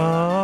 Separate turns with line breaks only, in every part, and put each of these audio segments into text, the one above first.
Oh.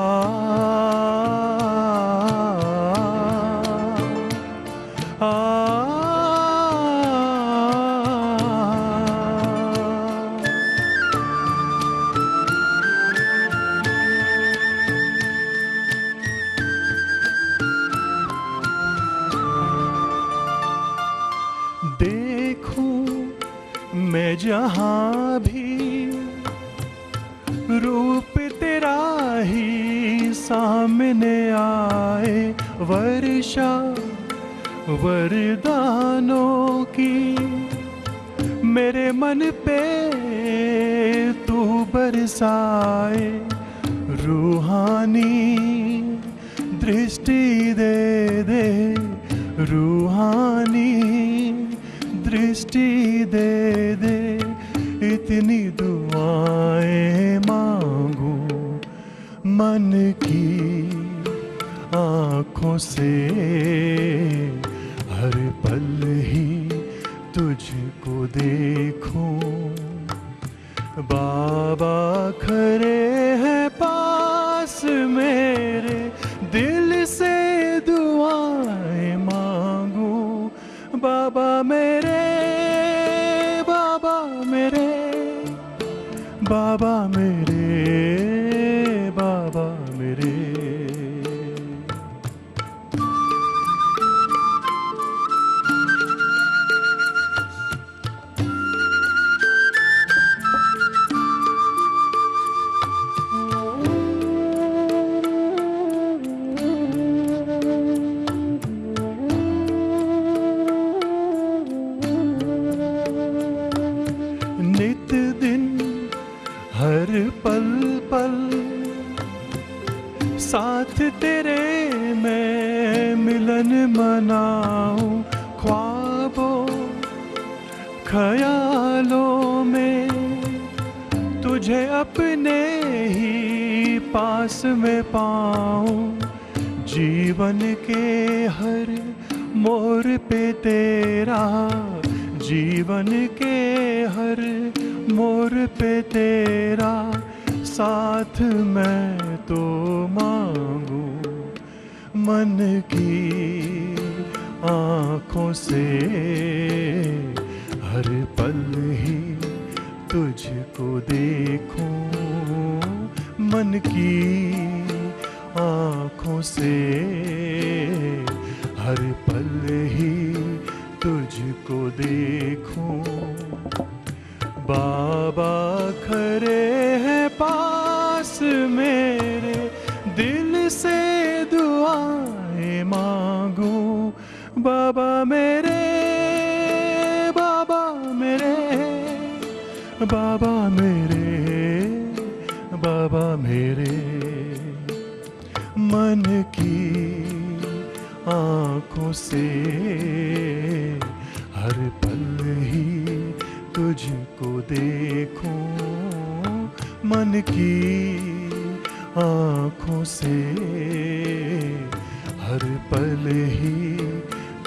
ही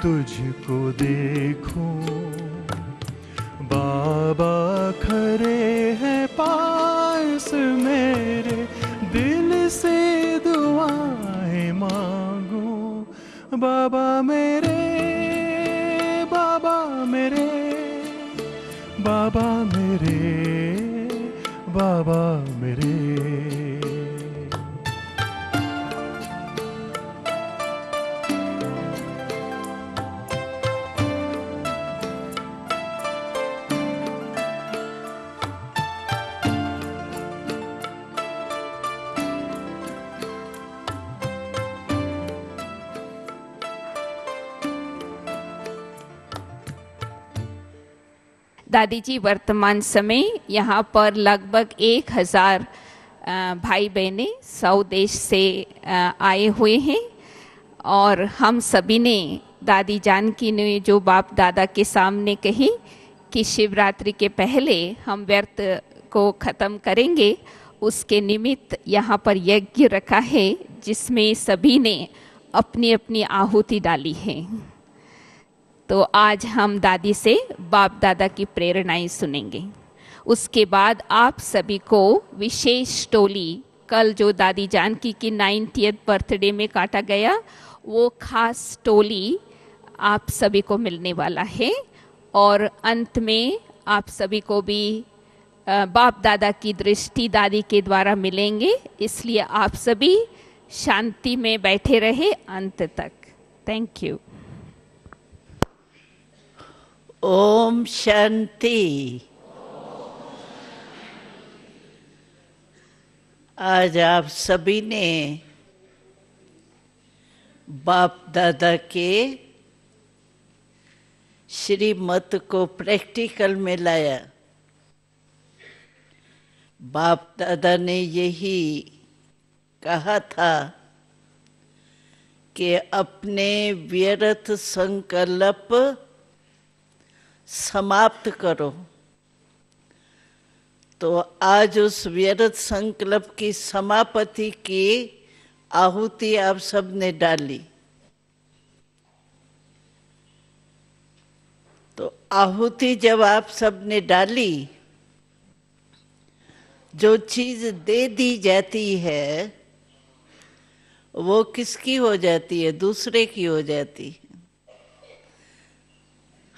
तुझको देखूं बाबा खरे है पास मेरे दिल से दुआएं मांगो बाबा मेरे बाबा मेरे बाबा मेरे बाबा
दादी जी वर्तमान समय यहाँ पर लगभग एक हज़ार भाई बहनें सौ देश से आए हुए हैं और हम सभी ने दादी जानकी ने जो बाप दादा के सामने कही कि शिवरात्रि के पहले हम व्यर्थ को ख़त्म करेंगे उसके निमित्त यहाँ पर यज्ञ रखा है जिसमें सभी ने अपनी अपनी आहुति डाली है तो आज हम दादी से बाप दादा की प्रेरणाएं सुनेंगे उसके बाद आप सभी को विशेष टोली कल जो दादी जानकी की नाइन्थियथ बर्थडे में काटा गया वो खास टोली आप सभी को मिलने वाला है और अंत में आप सभी को भी बाप दादा की दृष्टि दादी के द्वारा मिलेंगे इसलिए आप सभी शांति में बैठे रहे अंत तक थैंक यू ओम शांति
आज आप सभी ने बाप दादा के श्रीमत को प्रैक्टिकल में लाया बाप दादा ने यही कहा था कि अपने व्यर्थ संकल्प समाप्त करो तो आज उस व्यर्थ संकल्प की समापति की आहुति आप सब ने डाली तो आहुति जब आप सब ने डाली जो चीज दे दी जाती है वो किसकी हो जाती है दूसरे की हो जाती है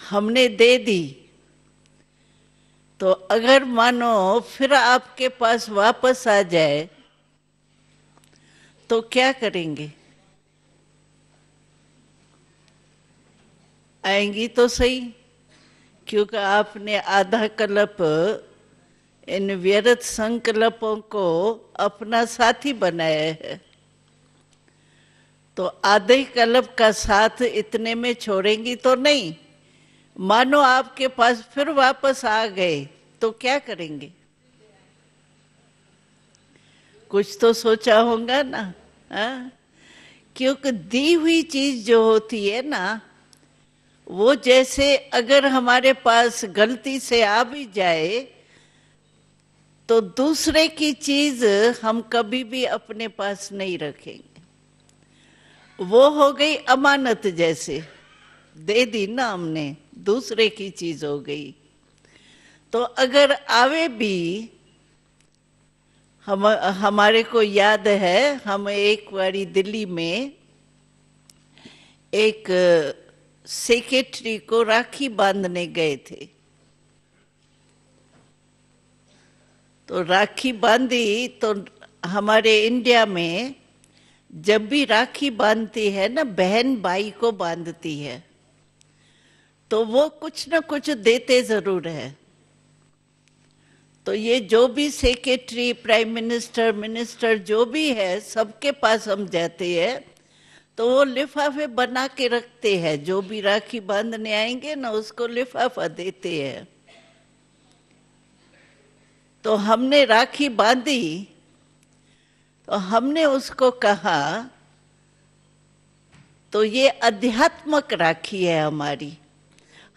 हमने दे दी तो अगर मानो फिर आपके पास वापस आ जाए तो क्या करेंगे आएंगी तो सही क्योंकि आपने आधा कलप इन व्यर्थ संकल्पों को अपना साथी बनाया है तो आधे कलप का साथ इतने में छोड़ेंगी तो नहीं मानो आपके पास फिर वापस आ गए तो क्या करेंगे कुछ तो सोचा होगा ना हा? क्योंकि दी हुई चीज जो होती है ना वो जैसे अगर हमारे पास गलती से आ भी जाए तो दूसरे की चीज हम कभी भी अपने पास नहीं रखेंगे वो हो गई अमानत जैसे दे दी ना हमने दूसरे की चीज हो गई तो अगर आवे भी हम हमारे को याद है हम एक बारी दिल्ली में एक सेक्रेटरी को राखी बांधने गए थे तो राखी बांधी तो हमारे इंडिया में जब भी राखी बांधती है ना बहन भाई को बांधती है तो वो कुछ ना कुछ देते जरूर है तो ये जो भी सेक्रेटरी प्राइम मिनिस्टर मिनिस्टर जो भी है सबके पास हम जाते हैं तो वो लिफाफे बना के रखते हैं जो भी राखी बांधने आएंगे ना उसको लिफाफा देते हैं तो हमने राखी बांधी तो हमने उसको कहा तो ये अध्यात्मक राखी है हमारी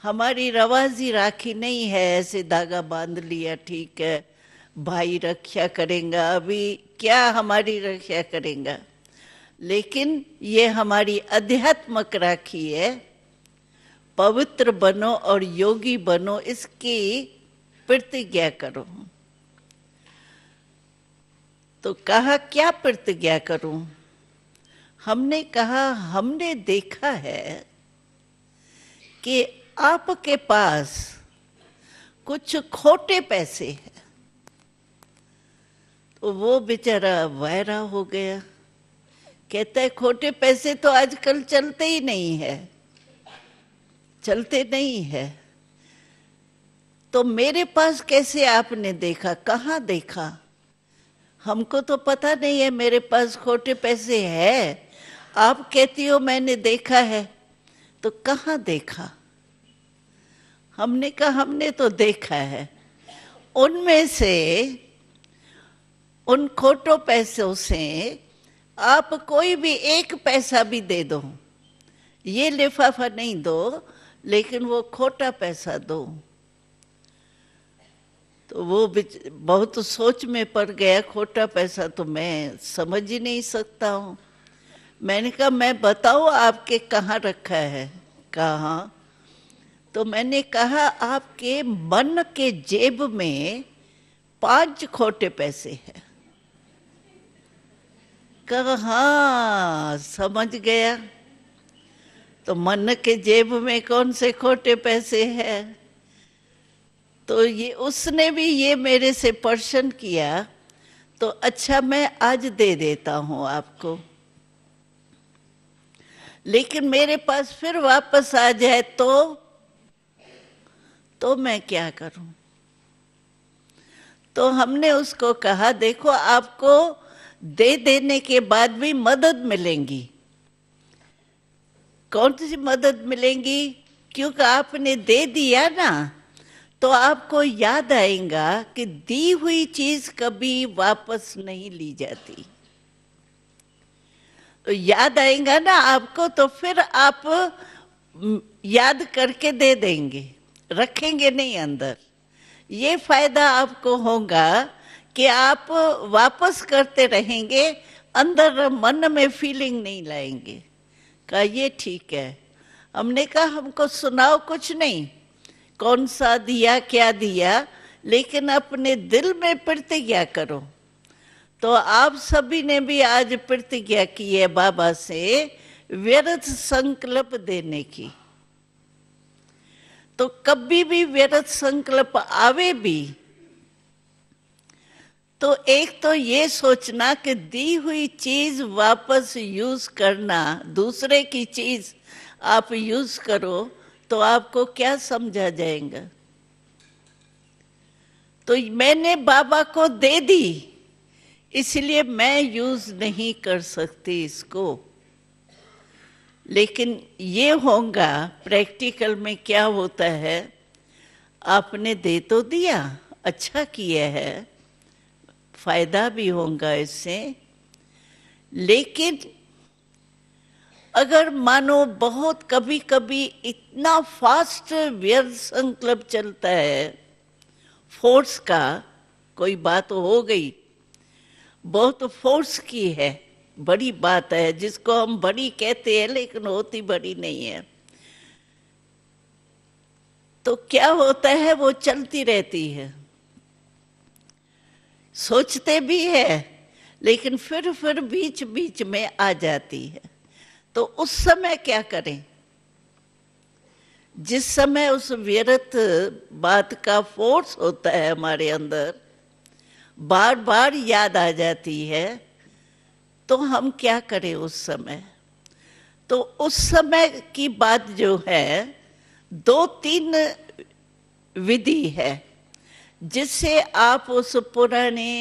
हमारी रवाजी राखी नहीं है ऐसे धागा बांध लिया ठीक है भाई रक्षा करेगा अभी क्या हमारी रक्षा करेगा लेकिन ये हमारी अध्यात्मक राखी है पवित्र बनो और योगी बनो इसकी प्रतिज्ञा करो तो कहा क्या प्रतिज्ञा करूं हमने कहा हमने देखा है कि आपके पास कुछ खोटे पैसे हैं तो वो बेचारा वायरा हो गया कहता है खोटे पैसे तो आजकल चलते ही नहीं है चलते नहीं है तो मेरे पास कैसे आपने देखा कहाँ देखा हमको तो पता नहीं है मेरे पास खोटे पैसे है आप कहती हो मैंने देखा है तो कहाँ देखा हमने कहा हमने तो देखा है उनमें से उन खोटो पैसों से आप कोई भी एक पैसा भी दे दो ये लिफाफा नहीं दो लेकिन वो खोटा पैसा दो तो वो बहुत सोच में पड़ गया खोटा पैसा तो मैं समझ ही नहीं सकता हूँ मैंने कहा मैं बताऊ आपके कहाँ रखा है कहाँ तो मैंने कहा आपके मन के जेब में पांच खोटे पैसे हैं कहा हाँ, समझ गया तो मन के जेब में कौन से खोटे पैसे हैं तो ये उसने भी ये मेरे से प्रश्न किया तो अच्छा मैं आज दे देता हूं आपको लेकिन मेरे पास फिर वापस आ जाए तो तो मैं क्या करूं तो हमने उसको कहा देखो आपको दे देने के बाद भी मदद मिलेंगी कौन सी मदद मिलेंगी क्योंकि आपने दे दिया ना तो आपको याद आएगा कि दी हुई चीज कभी वापस नहीं ली जाती तो याद आएगा ना आपको तो फिर आप याद करके दे देंगे रखेंगे नहीं अंदर ये फायदा आपको होगा कि आप वापस करते रहेंगे अंदर मन में फीलिंग नहीं लाएंगे कहा ये ठीक है हमने कहा हमको सुनाओ कुछ नहीं कौन सा दिया क्या दिया लेकिन अपने दिल में प्रतिज्ञा करो तो आप सभी ने भी आज प्रतिज्ञा की है बाबा से व्यर्थ संकल्प देने की तो कभी भी व्यर्थ संकल्प आवे भी तो एक तो ये सोचना कि दी हुई चीज वापस यूज करना दूसरे की चीज आप यूज करो तो आपको क्या समझा जाएगा तो मैंने बाबा को दे दी इसलिए मैं यूज नहीं कर सकती इसको लेकिन ये होगा प्रैक्टिकल में क्या होता है आपने दे तो दिया अच्छा किया है फायदा भी होगा इससे लेकिन अगर मानो बहुत कभी कभी इतना फास्ट व्यर्थ संकल्प चलता है फोर्स का कोई बात हो गई बहुत फोर्स की है बड़ी बात है जिसको हम बड़ी कहते हैं लेकिन होती बड़ी नहीं है तो क्या होता है वो चलती रहती है सोचते भी है लेकिन फिर फिर बीच बीच में आ जाती है तो उस समय क्या करें जिस समय उस व्यर्थ बात का फोर्स होता है हमारे अंदर बार बार याद आ जाती है तो हम क्या करें उस समय तो उस समय की बात जो है दो तीन विधि है जिससे आप उस पुराने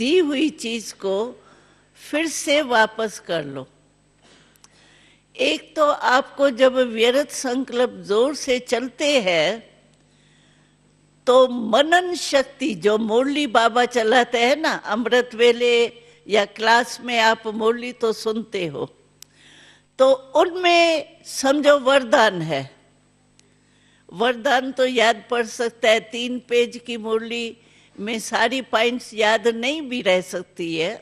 दी हुई चीज को फिर से वापस कर लो एक तो आपको जब व्यर्थ संकल्प जोर से चलते हैं तो मनन शक्ति जो मुरली बाबा चलाते हैं ना अमृत वेले या क्लास में आप मुरली तो सुनते हो तो उनमें समझो वरदान है वरदान तो याद पड़ सकता है तीन पेज की मुरली में सारी पॉइंट्स याद नहीं भी रह सकती है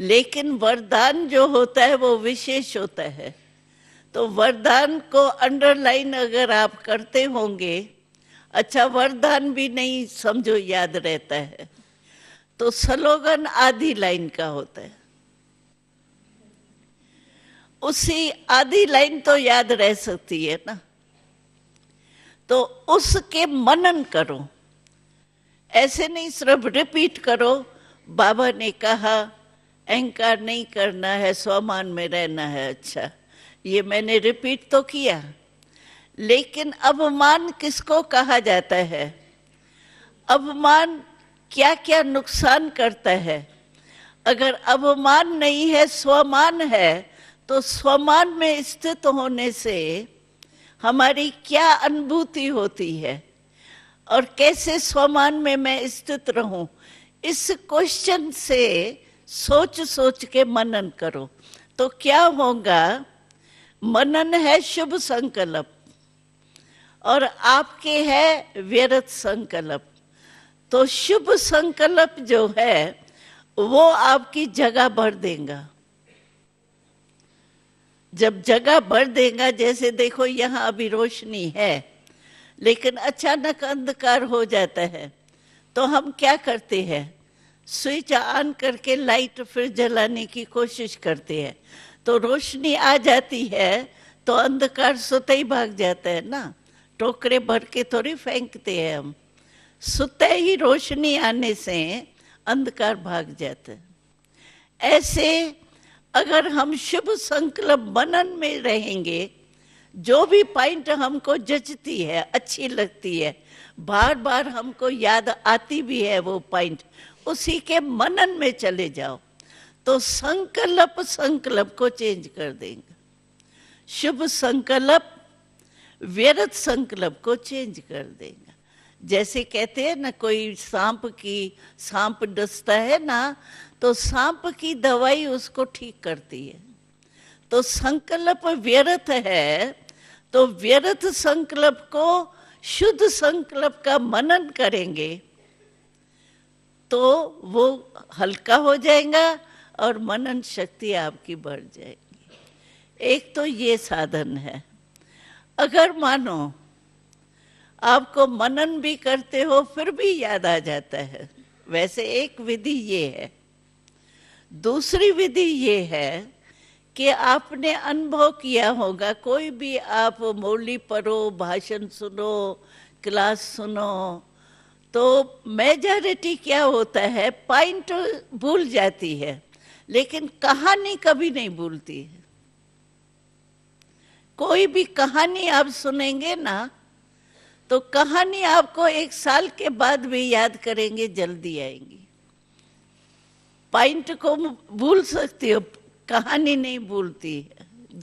लेकिन वरदान जो होता है वो विशेष होता है तो वरदान को अंडरलाइन अगर आप करते होंगे अच्छा वरदान भी नहीं समझो याद रहता है तो स्लोगन आधी लाइन का होता है उसी आधी लाइन तो याद रह सकती है ना तो उसके मनन करो ऐसे नहीं सिर्फ रिपीट करो बाबा ने कहा अहंकार नहीं करना है स्वमान में रहना है अच्छा ये मैंने रिपीट तो किया लेकिन अवमान किसको कहा जाता है अवमान क्या क्या नुकसान करता है अगर अवमान नहीं है स्वमान है तो स्वमान में स्थित होने से हमारी क्या अनुभूति होती है और कैसे स्वमान में मैं स्थित रहूं इस क्वेश्चन से सोच सोच के मनन करो तो क्या होगा मनन है शुभ संकल्प और आपके है व्यर्थ संकल्प तो शुभ संकल्प जो है वो आपकी जगह भर देगा जब जगह भर देगा जैसे देखो यहाँ अभी रोशनी है लेकिन अचानक अंधकार हो जाता है तो हम क्या करते हैं स्विच ऑन करके लाइट फिर जलाने की कोशिश करते हैं तो रोशनी आ जाती है तो अंधकार सोते ही भाग जाता है ना टोकरे भर के थोड़ी फेंकते हैं हम सुते ही रोशनी आने से अंधकार भाग जाता है ऐसे अगर हम शुभ संकल्प मनन में रहेंगे जो भी पॉइंट हमको जचती है अच्छी लगती है बार बार हमको याद आती भी है वो पॉइंट उसी के मनन में चले जाओ तो संकल्प संकल्प को चेंज कर देंगे शुभ संकल्प व्यर्थ संकल्प को चेंज कर देंगे जैसे कहते हैं ना कोई सांप की सांप डसता है ना तो सांप की दवाई उसको ठीक करती है तो संकल्प व्यर्थ है तो व्यर्थ संकल्प को शुद्ध संकल्प का मनन करेंगे तो वो हल्का हो जाएगा और मनन शक्ति आपकी बढ़ जाएगी एक तो ये साधन है अगर मानो आपको मनन भी करते हो फिर भी याद आ जाता है वैसे एक विधि ये है दूसरी विधि ये है कि आपने अनुभव किया होगा कोई भी आप मौली पढ़ो भाषण सुनो क्लास सुनो तो मेजॉरिटी क्या होता है पॉइंट भूल जाती है लेकिन कहानी कभी नहीं भूलती है कोई भी कहानी आप सुनेंगे ना तो कहानी आपको एक साल के बाद भी याद करेंगे जल्दी आएंगी पॉइंट को भूल सकती हो कहानी नहीं भूलती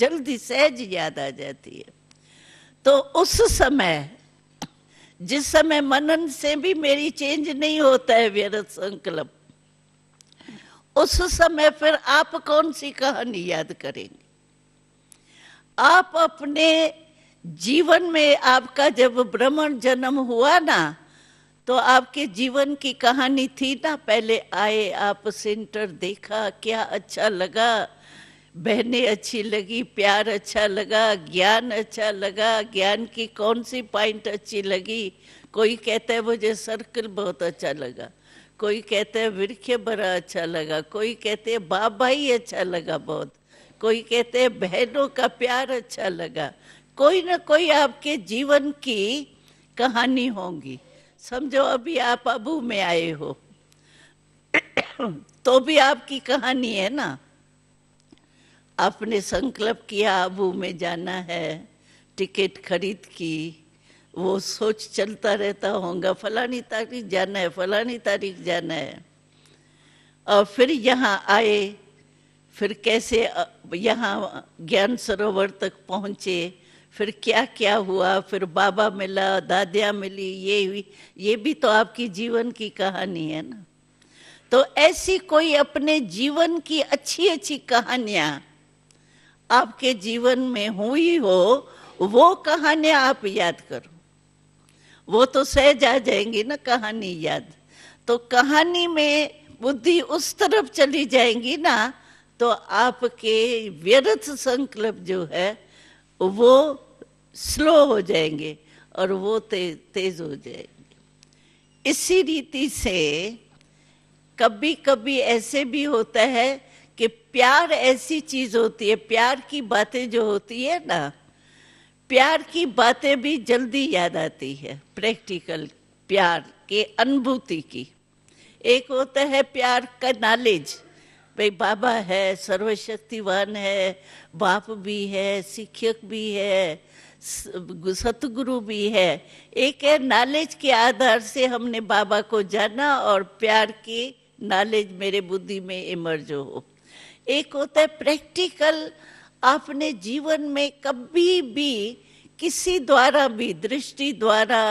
जल्दी सहज याद आ जाती है तो उस समय जिस समय मनन से भी मेरी चेंज नहीं होता है व्यरत संकल्प उस समय फिर आप कौन सी कहानी याद करेंगे आप अपने जीवन में आपका जब ब्राह्मण जन्म हुआ ना तो आपके जीवन की कहानी थी ना पहले आए आप सेंटर देखा क्या अच्छा लगा बहने अच्छी लगी प्यार अच्छा लगा ज्ञान अच्छा लगा ज्ञान की कौन सी पॉइंट अच्छी लगी कोई कहता है मुझे सर्कल बहुत अच्छा लगा कोई कहता है वृक्ष बड़ा अच्छा लगा कोई कहते हैं बाबा ही अच्छा लगा बहुत कोई कहते हैं बहनों का प्यार अच्छा लगा कोई ना कोई आपके जीवन की कहानी होगी समझो अभी आप अबू में आए हो तो भी आपकी कहानी है ना आपने संकल्प किया अबू में जाना है टिकट खरीद की वो सोच चलता रहता होगा फलानी तारीख जाना है फलानी तारीख जाना है और फिर यहाँ आए फिर कैसे यहाँ ज्ञान सरोवर तक पहुँचे फिर क्या क्या हुआ फिर बाबा मिला दादिया मिली ये हुई ये भी तो आपकी जीवन की कहानी है ना तो ऐसी कोई अपने जीवन की अच्छी अच्छी कहानियां आपके जीवन में हुई हो वो कहानियां आप याद करो वो तो सहज आ जाएंगी ना कहानी याद तो कहानी में बुद्धि उस तरफ चली जाएंगी ना तो आपके व्यर्थ संकल्प जो है वो स्लो हो जाएंगे और वो ते, तेज हो जाएंगे इसी रीति से कभी कभी ऐसे भी होता है कि प्यार ऐसी चीज होती है प्यार की बातें जो होती है ना प्यार की बातें भी जल्दी याद आती है प्रैक्टिकल प्यार के अनुभूति की एक होता है प्यार का नॉलेज भाई बाबा है सर्वशक्तिवान है बाप भी है शिक्षक भी है सतगुरु भी है एक है नॉलेज के आधार से हमने बाबा को जाना और प्यार की नॉलेज मेरे बुद्धि में इमर्ज हो एक होता है प्रैक्टिकल आपने जीवन में कभी भी किसी द्वारा भी दृष्टि द्वारा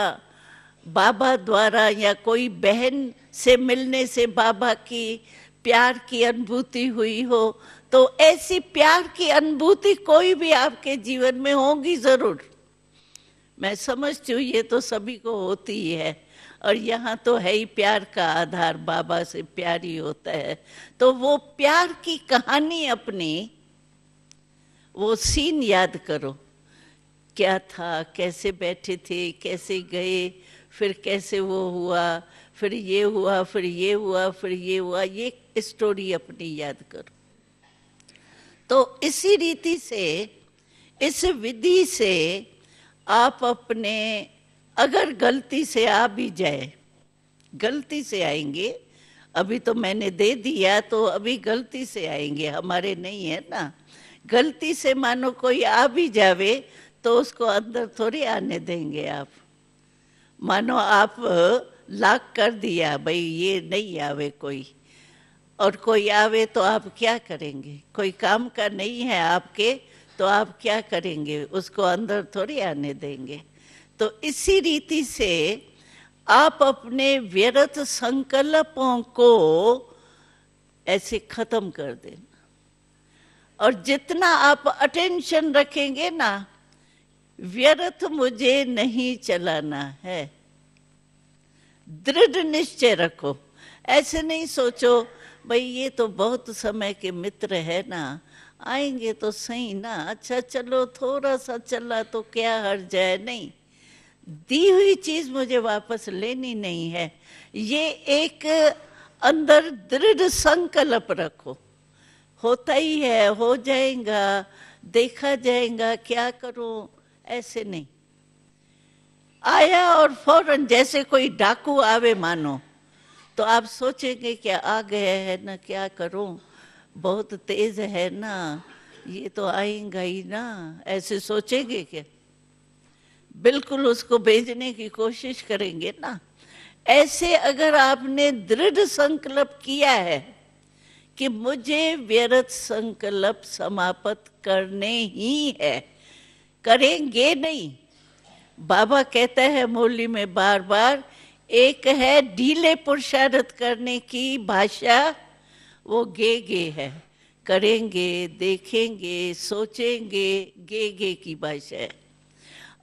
बाबा द्वारा या कोई बहन से मिलने से बाबा की प्यार की अनुभूति हुई हो तो ऐसी प्यार की अनुभूति कोई भी आपके जीवन में होगी जरूर मैं समझती हूँ ये तो सभी को होती ही है और यहाँ तो है ही प्यार का आधार बाबा से प्यार ही होता है तो वो प्यार की कहानी अपनी वो सीन याद करो क्या था कैसे बैठे थे कैसे गए फिर कैसे वो हुआ फिर ये हुआ फिर ये हुआ फिर ये हुआ ये स्टोरी अपनी याद करो तो इसी रीति से इस विधि से आप अपने अगर गलती से आ भी जाए गलती से आएंगे अभी तो मैंने दे दिया तो अभी गलती से आएंगे हमारे नहीं है ना गलती से मानो कोई आ भी जावे तो उसको अंदर थोड़ी आने देंगे आप मानो आप लाक कर दिया भाई ये नहीं आवे कोई और कोई आवे तो आप क्या करेंगे कोई काम का नहीं है आपके तो आप क्या करेंगे उसको अंदर थोड़ी आने देंगे तो इसी रीति से आप अपने व्यर्थ संकल्पों को ऐसे खत्म कर देना और जितना आप अटेंशन रखेंगे ना व्यर्थ मुझे नहीं चलाना है दृढ़ निश्चय रखो ऐसे नहीं सोचो भाई ये तो बहुत समय के मित्र है ना आएंगे तो सही ना अच्छा चलो थोड़ा सा चला तो क्या हर जाए नहीं दी हुई चीज मुझे वापस लेनी नहीं है ये एक अंदर दृढ़ संकल्प रखो होता ही है हो जाएगा देखा जाएगा क्या करूं ऐसे नहीं आया और फौरन जैसे कोई डाकू आवे मानो तो आप सोचेंगे कि आ गया है ना क्या करूं बहुत तेज है ना ये तो आएगा ही ना ऐसे सोचेंगे क्या बिल्कुल उसको भेजने की कोशिश करेंगे ना ऐसे अगर आपने दृढ़ संकल्प किया है कि मुझे व्यर्थ संकल्प समाप्त करने ही है करेंगे नहीं बाबा कहता है मोली में बार बार एक है ढीले पुरुषार्थ करने की भाषा वो गे गे है करेंगे देखेंगे सोचेंगे गे गे की भाषा है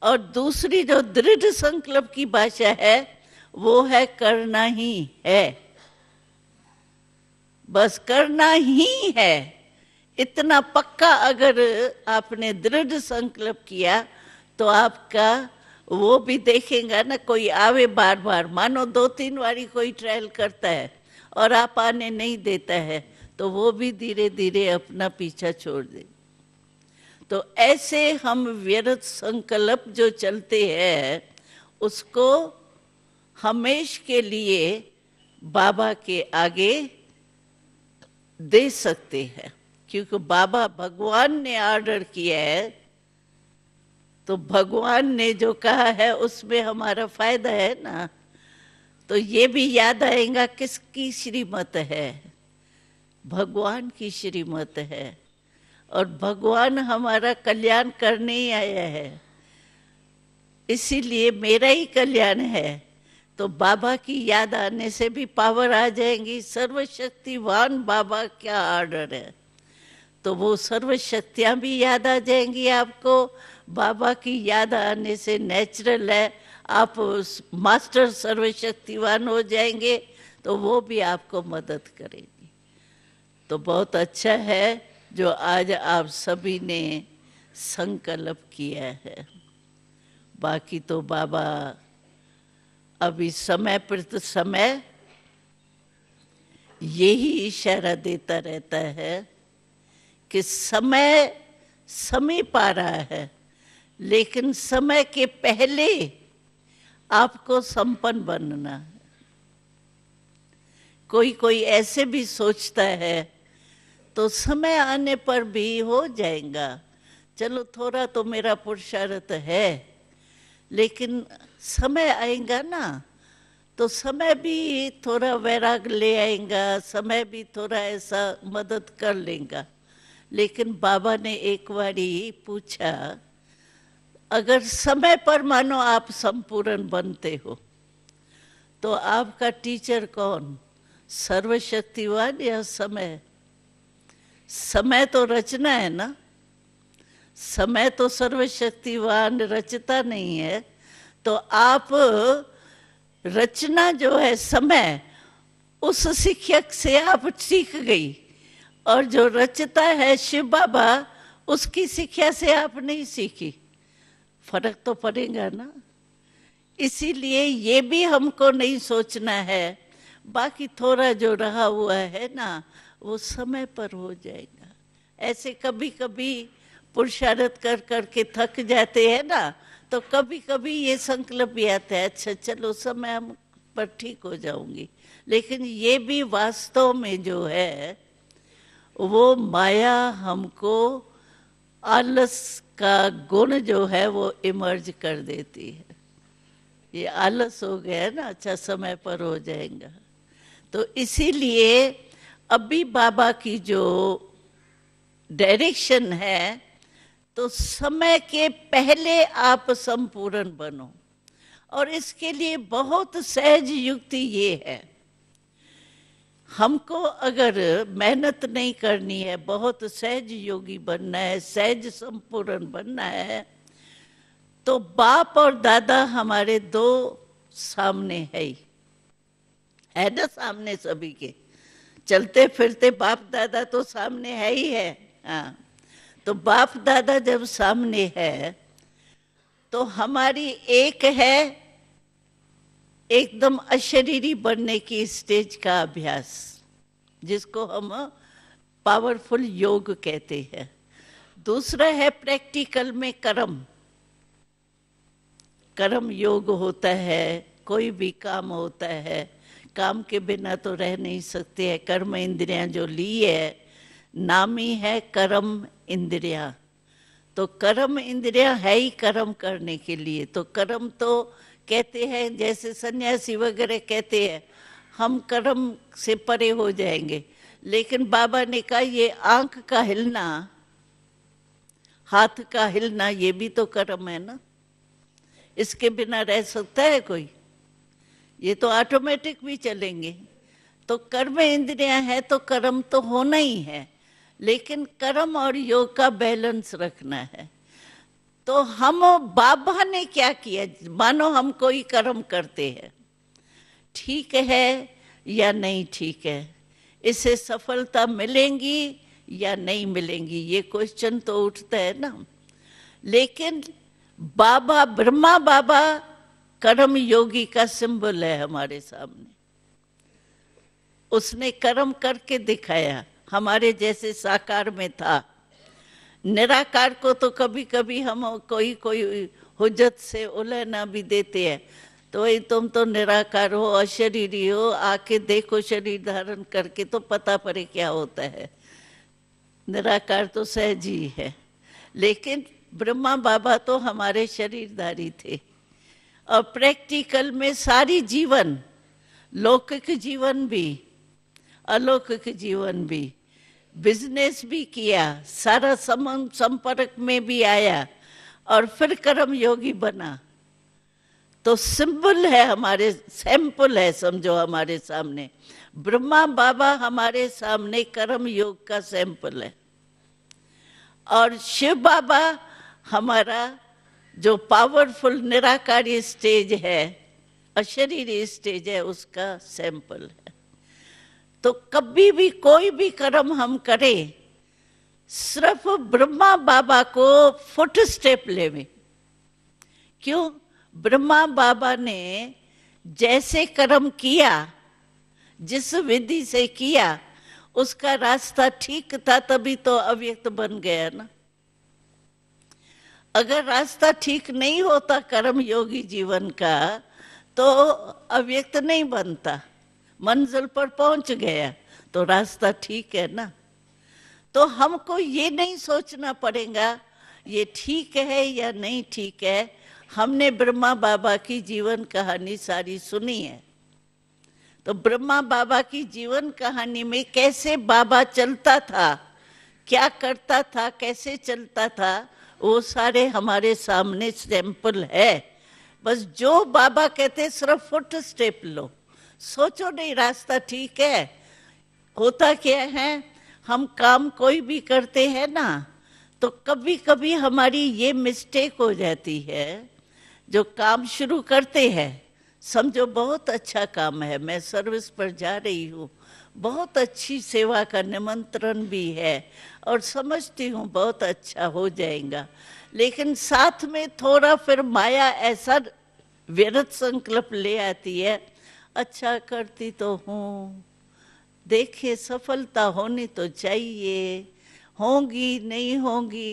और दूसरी जो दृढ़ संकल्प की भाषा है वो है करना ही है बस करना ही है इतना पक्का अगर आपने दृढ़ संकल्प किया तो आपका वो भी देखेगा ना कोई आवे बार बार मानो दो तीन बारी कोई ट्रायल करता है और आप आने नहीं देता है तो वो भी धीरे धीरे अपना पीछा छोड़ दे तो ऐसे हम व्यर्थ संकल्प जो चलते हैं उसको हमेश के लिए बाबा के आगे दे सकते हैं क्योंकि बाबा भगवान ने ऑर्डर किया है तो भगवान ने जो कहा है उसमें हमारा फायदा है ना तो ये भी याद आएगा किसकी श्रीमत है भगवान की श्रीमत है और भगवान हमारा कल्याण करने ही आया है इसीलिए मेरा ही कल्याण है तो बाबा की याद आने से भी पावर आ जाएंगी सर्वशक्तिवान बाबा क्या ऑर्डर है तो वो सर्व शक्तियाँ भी याद आ जाएंगी आपको बाबा की याद आने से नेचुरल है आप मास्टर सर्वशक्तिवान हो जाएंगे तो वो भी आपको मदद करेगी तो बहुत अच्छा है जो आज आप सभी ने संकल्प किया है बाकी तो बाबा अभी समय प्रत समय यही इशारा देता रहता है कि समय समय पा रहा है लेकिन समय के पहले आपको संपन्न बनना है कोई कोई ऐसे भी सोचता है तो समय आने पर भी हो जाएगा चलो थोड़ा तो मेरा पुरुषार्थ है लेकिन समय आएगा ना तो समय भी थोड़ा वैराग ले आएगा समय भी थोड़ा ऐसा मदद कर लेगा लेकिन बाबा ने एक बारी पूछा अगर समय पर मानो आप संपूर्ण बनते हो तो आपका टीचर कौन सर्वशक्तिवान या समय समय तो रचना है ना समय तो सर्वशक्तिवान रचता नहीं है तो आप रचना जो है समय उस शिक्षक से आप सीख गई और जो रचता है शिव बाबा उसकी शिक्षा से आप नहीं सीखी फर्क तो पड़ेगा ना इसीलिए ये भी हमको नहीं सोचना है बाकी थोड़ा जो रहा हुआ है ना वो समय पर हो जाएगा ऐसे कभी कभी पुरुषार्थ कर करके थक जाते हैं ना तो कभी कभी ये संकल्प भी आता है अच्छा चलो समय हम पर ठीक हो जाऊंगी लेकिन ये भी वास्तव में जो है वो माया हमको आलस का गुण जो है वो इमर्ज कर देती है ये आलस हो गया ना अच्छा समय पर हो जाएगा तो इसीलिए अभी बाबा की जो डायरेक्शन है तो समय के पहले आप संपूर्ण बनो और इसके लिए बहुत सहज युक्ति ये है हमको अगर मेहनत नहीं करनी है बहुत सहज योगी बनना है सहज संपूर्ण बनना है तो बाप और दादा हमारे दो सामने है ही है ना सामने सभी के चलते फिरते बाप दादा तो सामने है ही है हाँ तो बाप दादा जब सामने है तो हमारी एक है एकदम अशरीरी बनने की स्टेज का अभ्यास जिसको हम पावरफुल योग कहते हैं दूसरा है प्रैक्टिकल में कर्म कर्म योग होता है कोई भी काम होता है काम के बिना तो रह नहीं सकते है कर्म इंद्रियां जो ली है नाम ही है कर्म इंद्रियां तो कर्म इंद्रियां है ही कर्म करने के लिए तो कर्म तो कहते हैं जैसे सन्यासी वगैरह कहते हैं हम कर्म से परे हो जाएंगे लेकिन बाबा ने कहा ये आंख का हिलना हाथ का हिलना ये भी तो कर्म है ना इसके बिना रह सकता है कोई ये तो ऑटोमेटिक भी चलेंगे तो कर्म इंद्रियां है तो कर्म तो होना ही है लेकिन कर्म और योग का बैलेंस रखना है तो हम बाबा ने क्या किया मानो हम कोई कर्म करते हैं ठीक है या नहीं ठीक है इसे सफलता मिलेंगी या नहीं मिलेंगी ये क्वेश्चन तो उठता है ना लेकिन बाबा ब्रह्मा बाबा कर्म योगी का सिंबल है हमारे सामने उसने कर्म करके दिखाया हमारे जैसे साकार में था निराकार को तो कभी कभी हम कोई कोई हुजत से उलहना भी देते हैं तो वही तुम तो निराकार हो अशरीरी हो आके देखो शरीर धारण करके तो पता पड़े क्या होता है निराकार तो सहज ही है लेकिन ब्रह्मा बाबा तो हमारे शरीरधारी थे और प्रैक्टिकल में सारी जीवन लौकिक जीवन भी अलौकिक जीवन भी बिजनेस भी किया सारा समन संपर्क में भी आया और फिर कर्म योगी बना तो सिंपल है हमारे सैंपल है समझो हमारे सामने ब्रह्मा बाबा हमारे सामने कर्म योग का सैंपल है और शिव बाबा हमारा जो पावरफुल निराकारी स्टेज है अशरीरी स्टेज है उसका सैंपल है तो कभी भी कोई भी कर्म हम करें सिर्फ ब्रह्मा बाबा को फुट स्टेप ले क्यों ब्रह्मा बाबा ने जैसे कर्म किया जिस विधि से किया उसका रास्ता ठीक था तभी तो अव्यक्त बन गया ना अगर रास्ता ठीक नहीं होता कर्म योगी जीवन का तो अव्यक्त नहीं बनता मंजिल पर पहुंच गया तो रास्ता ठीक है ना तो हमको ये नहीं सोचना पड़ेगा ये ठीक है या नहीं ठीक है हमने ब्रह्मा बाबा की जीवन कहानी सारी सुनी है तो ब्रह्मा बाबा की जीवन कहानी में कैसे बाबा चलता था क्या करता था कैसे चलता था वो सारे हमारे सामने सैंपल है बस जो बाबा कहते सिर्फ फुट स्टेप लो सोचो नहीं रास्ता ठीक है होता क्या है हम काम कोई भी करते हैं ना तो कभी कभी हमारी ये मिस्टेक हो जाती है जो काम शुरू करते हैं समझो बहुत अच्छा काम है मैं सर्विस पर जा रही हूँ बहुत अच्छी सेवा का निमंत्रण भी है और समझती हूँ बहुत अच्छा हो जाएगा लेकिन साथ में थोड़ा फिर माया ऐसा व्यरत संकल्प ले आती है अच्छा करती तो हूँ देखिए सफलता होनी तो चाहिए होंगी नहीं होंगी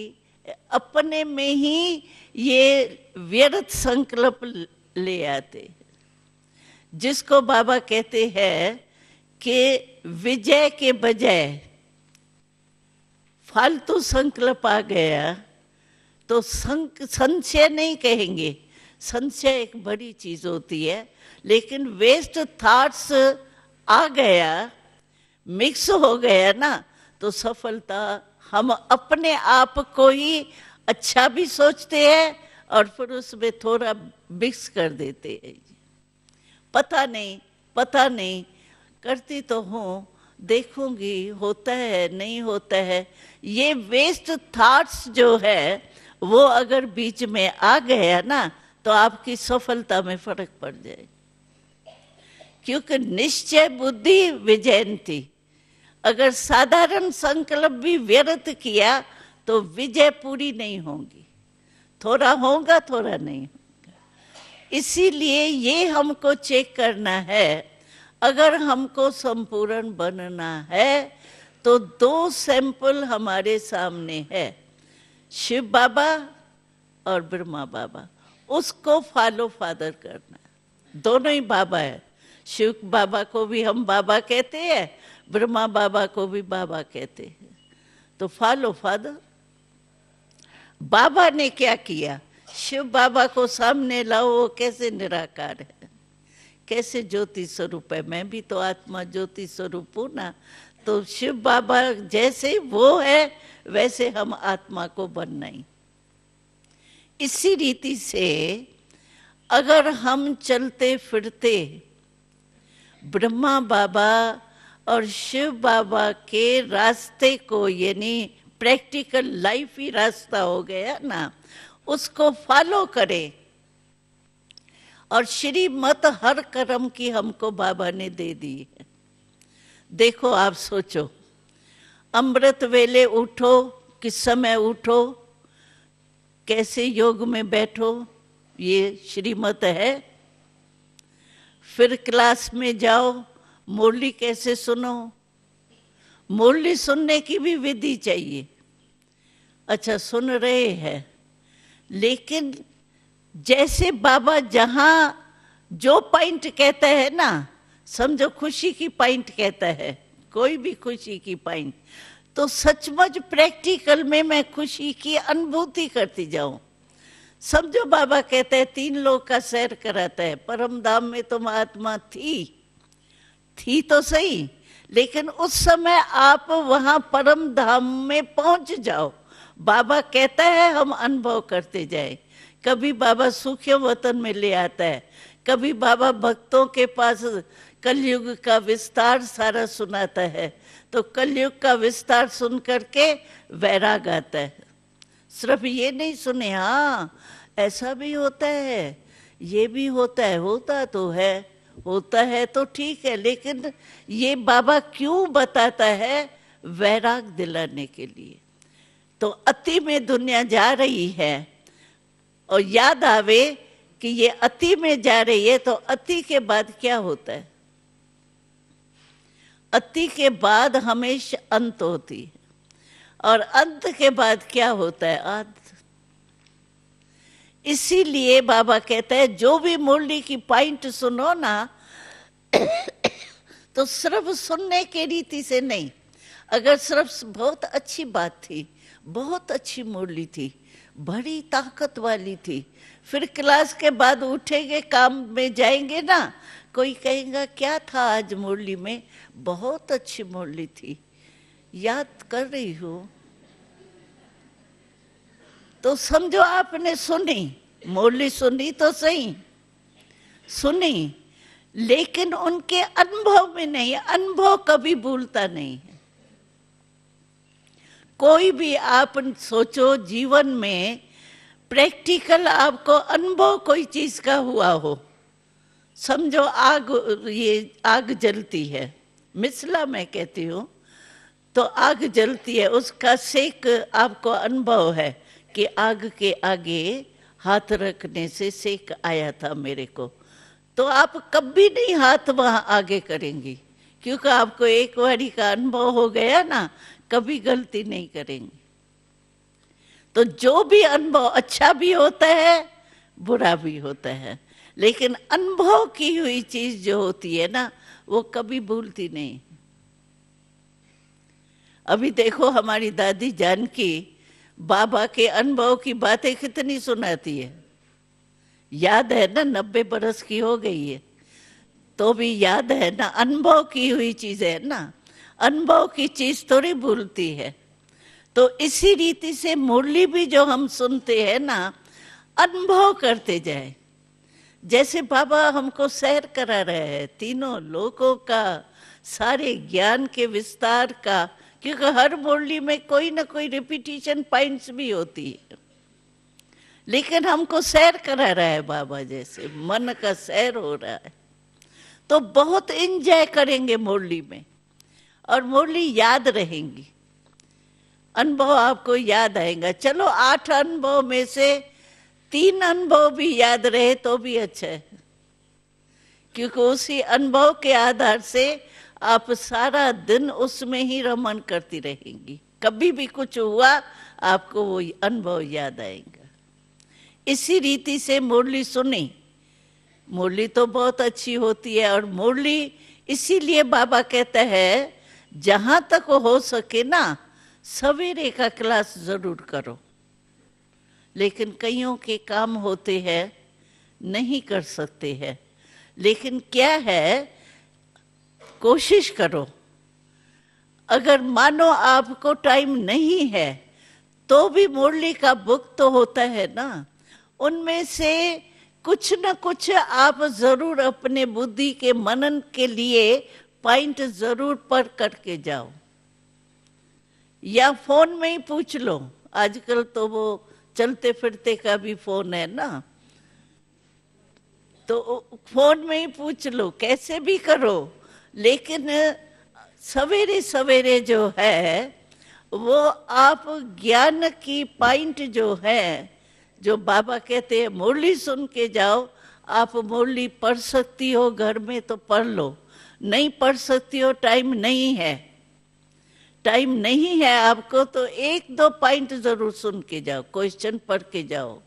अपने में ही ये व्यर्थ संकल्प ले आते जिसको बाबा कहते हैं कि विजय के बजाय फालतू संकल्प आ गया तो संशय नहीं कहेंगे संशय एक बड़ी चीज होती है लेकिन वेस्ट थॉट्स आ गया मिक्स हो गया ना तो सफलता हम अपने आप को ही अच्छा भी सोचते हैं और फिर उसमें थोड़ा मिक्स कर देते हैं पता नहीं पता नहीं करती तो हूँ देखूंगी होता है नहीं होता है ये वेस्ट थॉट्स जो है वो अगर बीच में आ गया ना तो आपकी सफलता में फर्क पड़ जाएगा क्योंकि निश्चय बुद्धि विजयंती अगर साधारण संकल्प भी व्यर्थ किया तो विजय पूरी नहीं होगी थोड़ा होगा थोड़ा नहीं होगा इसीलिए ये हमको चेक करना है अगर हमको संपूर्ण बनना है तो दो सैंपल हमारे सामने है शिव बाबा और ब्रह्मा बाबा उसको फॉलो फादर करना दोनों ही बाबा है शिव बाबा को भी हम बाबा कहते हैं ब्रह्मा बाबा को भी बाबा कहते हैं तो फॉलो फादर बाबा ने क्या किया शिव बाबा को सामने लाओ वो कैसे निराकार है कैसे ज्योति स्वरूप है मैं भी तो आत्मा ज्योति स्वरूप हूं ना तो शिव बाबा जैसे वो है वैसे हम आत्मा को बनना ही इसी रीति से अगर हम चलते फिरते ब्रह्मा बाबा और शिव बाबा के रास्ते को यानी प्रैक्टिकल लाइफ ही रास्ता हो गया ना उसको फॉलो करें और श्री मत हर कर्म की हमको बाबा ने दे दी है देखो आप सोचो अमृत वेले उठो किस समय उठो कैसे योग में बैठो ये श्रीमत है फिर क्लास में जाओ मुरली कैसे सुनो मुरली सुनने की भी विधि चाहिए अच्छा सुन रहे हैं लेकिन जैसे बाबा जहाँ जो पॉइंट कहता है ना समझो खुशी की पॉइंट कहता है कोई भी खुशी की पॉइंट तो सचमुच प्रैक्टिकल में मैं खुशी की अनुभूति करती जाऊं सब जो बाबा कहते हैं तीन लोग का सैर कराता है परम धाम में तो महात्मा थी थी तो सही लेकिन उस समय आप वहां परम धाम में पहुंच जाओ बाबा कहता है हम अनुभव करते जाए कभी बाबा सूखे वतन में ले आता है कभी बाबा भक्तों के पास कलयुग का विस्तार सारा सुनाता है तो कलयुग का विस्तार सुन करके वैराग आता है सिर्फ ये नहीं सुने हाँ ऐसा भी होता है ये भी होता है होता तो है होता है तो ठीक है लेकिन ये बाबा क्यों बताता है वैराग दिलाने के लिए तो अति में दुनिया जा रही है और याद आवे कि ये अति में जा रही है तो अति के बाद क्या होता है अति के बाद हमेशा अंत होती है और अंत के बाद क्या होता है अंत इसीलिए बाबा कहते हैं जो भी मुरली की पॉइंट सुनो ना तो सिर्फ सुनने के रीति से नहीं अगर सिर्फ बहुत अच्छी बात थी बहुत अच्छी मुरली थी बड़ी ताकत वाली थी फिर क्लास के बाद उठेंगे काम में जाएंगे ना कोई कहेगा क्या था आज मुरली में बहुत अच्छी मुरली थी याद कर रही हो तो समझो आपने सुनी मोली सुनी तो सही सुनी लेकिन उनके अनुभव में नहीं अनुभव कभी भूलता नहीं है कोई भी आप सोचो जीवन में प्रैक्टिकल आपको अनुभव कोई चीज का हुआ हो समझो आग ये आग जलती है मिसला मैं कहती हूँ तो आग जलती है उसका सेक आपको अनुभव है कि आग के आगे हाथ रखने से सेक आया था मेरे को तो आप कभी नहीं हाथ वहां आगे करेंगी क्योंकि आपको एक बारी का अनुभव हो गया ना कभी गलती नहीं करेंगे तो जो भी अनुभव अच्छा भी होता है बुरा भी होता है लेकिन अनुभव की हुई चीज जो होती है ना वो कभी भूलती नहीं अभी देखो हमारी दादी जानकी बाबा के अनुभव की बातें कितनी सुनाती है याद है ना नब्बे बरस की हो गई है तो भी याद है ना अनुभव की हुई चीज है ना अनुभव की चीज थोड़ी भूलती है तो इसी रीति से मुरली भी जो हम सुनते हैं ना अनुभव करते जाए जैसे बाबा हमको सैर करा रहे हैं तीनों लोगों का सारे ज्ञान के विस्तार का क्योंकि हर बोली में कोई ना कोई रिपीटेशन पॉइंट्स भी होती है लेकिन हमको सैर करा रहा है बाबा जैसे मन का सैर हो रहा है तो बहुत इंजॉय करेंगे मुरली में और मुरली याद रहेंगी अनुभव आपको याद आएगा चलो आठ अनुभव में से तीन अनुभव भी याद रहे तो भी अच्छा है क्योंकि उसी अनुभव के आधार से आप सारा दिन उसमें ही रमन करती रहेंगी कभी भी कुछ हुआ आपको वो अनुभव याद आएगा इसी रीति से मुरली सुनी मुरली तो बहुत अच्छी होती है और मुरली इसीलिए बाबा कहते हैं जहां तक हो सके ना सवेरे का क्लास जरूर करो लेकिन कईयों के काम होते हैं नहीं कर सकते हैं लेकिन क्या है कोशिश करो अगर मानो आपको टाइम नहीं है तो भी मुरली का बुक तो होता है ना उनमें से कुछ ना कुछ आप जरूर अपने बुद्धि के मनन के लिए पॉइंट जरूर पढ़ करके जाओ या फोन में ही पूछ लो आजकल तो वो चलते फिरते का भी फोन है ना तो फोन में ही पूछ लो कैसे भी करो लेकिन सवेरे सवेरे जो है वो आप ज्ञान की पॉइंट जो है जो बाबा कहते हैं मुरली सुन के जाओ आप मुरली पढ़ सकती हो घर में तो पढ़ लो नहीं पढ़ सकती हो टाइम नहीं है टाइम नहीं है आपको तो एक दो पॉइंट जरूर सुन के जाओ क्वेश्चन पढ़ के जाओ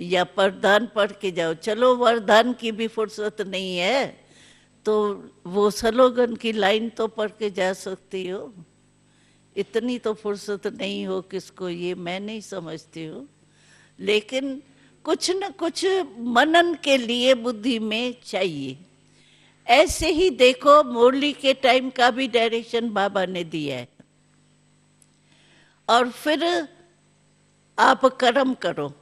या प्रधान पढ़ के जाओ चलो वरदान की भी फुर्सत नहीं है तो वो सलोगन की लाइन तो पढ़ के जा सकती हो इतनी तो फुर्सत नहीं हो किसको ये मैं नहीं समझती हूँ लेकिन कुछ न कुछ मनन के लिए बुद्धि में चाहिए ऐसे ही देखो मुरली के टाइम का भी डायरेक्शन बाबा ने दिया है और फिर आप कर्म करो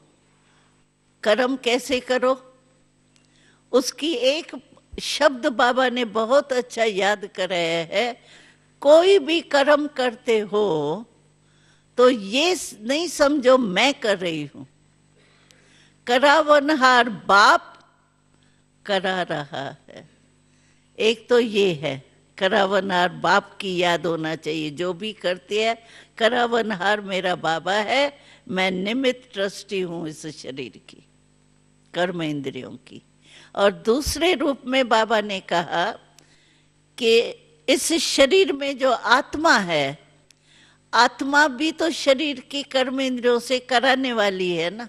कर्म कैसे करो उसकी एक शब्द बाबा ने बहुत अच्छा याद कराया है कोई भी कर्म करते हो तो ये नहीं समझो मैं कर रही हूं करावनहार बाप करा रहा है एक तो ये है करावनहार बाप की याद होना चाहिए जो भी करती है करावनहार मेरा बाबा है मैं निमित ट्रस्टी हूं इस शरीर की कर्म इंद्रियों की और दूसरे रूप में बाबा ने कहा कि इस शरीर में जो आत्मा है आत्मा भी तो शरीर की कर्म इंद्रियों से कराने वाली है ना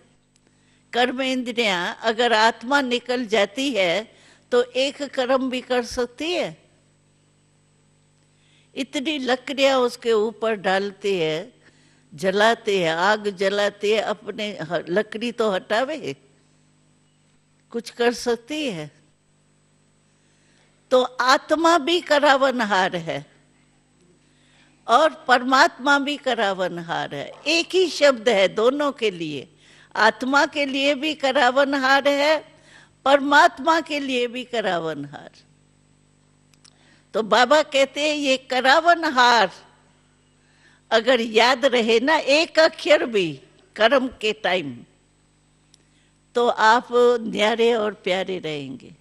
कर्म इंद्रिया अगर आत्मा निकल जाती है तो एक कर्म भी कर सकती है इतनी लकड़िया उसके ऊपर डालती है जलाती है आग जलाती है अपने लकड़ी तो हटावे कुछ कर सकती है तो आत्मा भी करावनहार है और परमात्मा भी करावनहार है एक ही शब्द है दोनों के लिए आत्मा के लिए भी करावनहार है परमात्मा के लिए भी करावनहार तो बाबा कहते हैं ये करावनहार अगर याद रहे ना एक अक्षर भी कर्म के टाइम तो आप न्यारे और प्यारे रहेंगे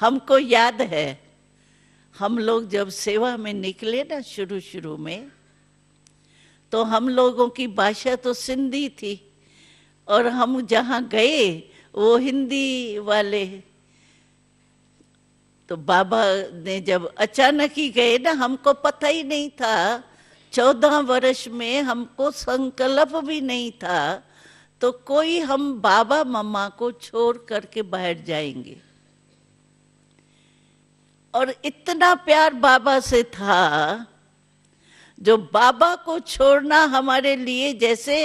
हमको याद है हम लोग जब सेवा में निकले ना शुरू शुरू में तो हम लोगों की भाषा तो सिंधी थी और हम जहाँ गए वो हिंदी वाले तो बाबा ने जब अचानक ही गए ना हमको पता ही नहीं था चौदह वर्ष में हमको संकल्प भी नहीं था तो कोई हम बाबा मम्मा को छोड़ करके बाहर जाएंगे और इतना प्यार बाबा से था जो बाबा को छोड़ना हमारे लिए जैसे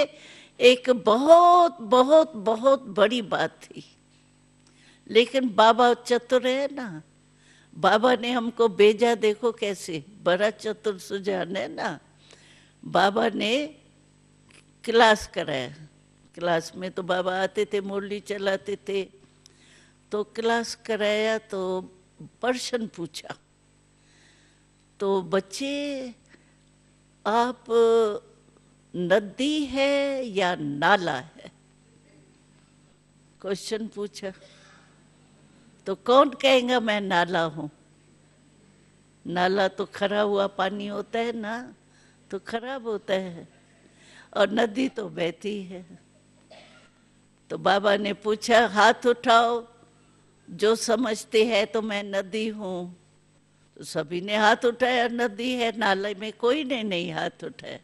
एक बहुत बहुत बहुत बड़ी बात थी लेकिन बाबा चतुर है ना बाबा ने हमको भेजा देखो कैसे बड़ा चतुर सुजान है ना बाबा ने क्लास कराया क्लास में तो बाबा आते थे मुरली चलाते थे तो क्लास कराया तो प्रश्न पूछा तो बच्चे आप नदी है या नाला है क्वेश्चन पूछा तो कौन कहेगा मैं नाला हूँ नाला तो खरा हुआ पानी होता है ना तो खराब होता है और नदी तो बहती है तो बाबा ने पूछा हाथ उठाओ जो समझते है तो मैं नदी हूं तो सभी ने हाथ उठाया नदी है नाले में कोई ने नहीं हाथ उठाया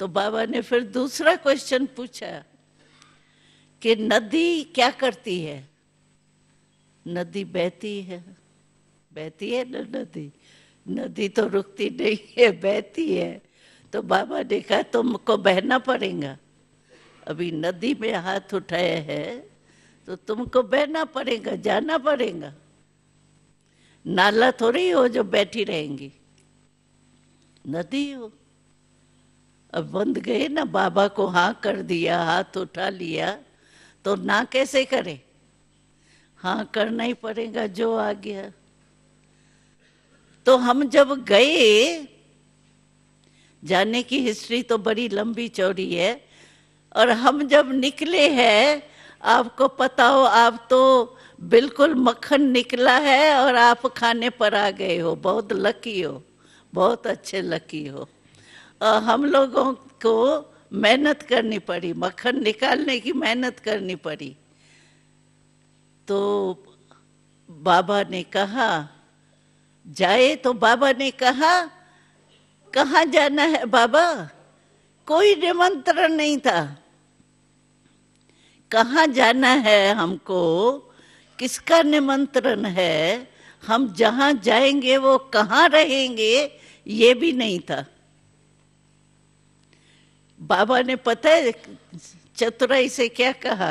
तो बाबा ने फिर दूसरा क्वेश्चन पूछा कि नदी क्या करती है नदी बहती है बहती है ना नदी नदी तो रुकती नहीं है बहती है तो बाबा ने कहा तुमको बहना पड़ेगा अभी नदी में हाथ उठाया है तो तुमको बहना पड़ेगा जाना पड़ेगा नाला थोड़ी हो जो बैठी रहेंगी नदी हो अब बंद गए ना बाबा को हाँ कर दिया हाथ उठा लिया तो ना कैसे करे हाँ करना ही पड़ेगा जो आ गया तो हम जब गए जाने की हिस्ट्री तो बड़ी लंबी चौड़ी है और हम जब निकले हैं आपको पता हो आप तो बिल्कुल मक्खन निकला है और आप खाने पर आ गए हो बहुत लकी हो बहुत अच्छे लकी हो और हम लोगों को मेहनत करनी पड़ी मक्खन निकालने की मेहनत करनी पड़ी तो बाबा ने कहा जाए तो बाबा ने कहा कहाँ जाना है बाबा कोई निमंत्रण नहीं था कहाँ जाना है हमको किसका निमंत्रण है हम जहाँ जाएंगे वो कहाँ रहेंगे ये भी नहीं था बाबा ने पता है चतुराई से क्या कहा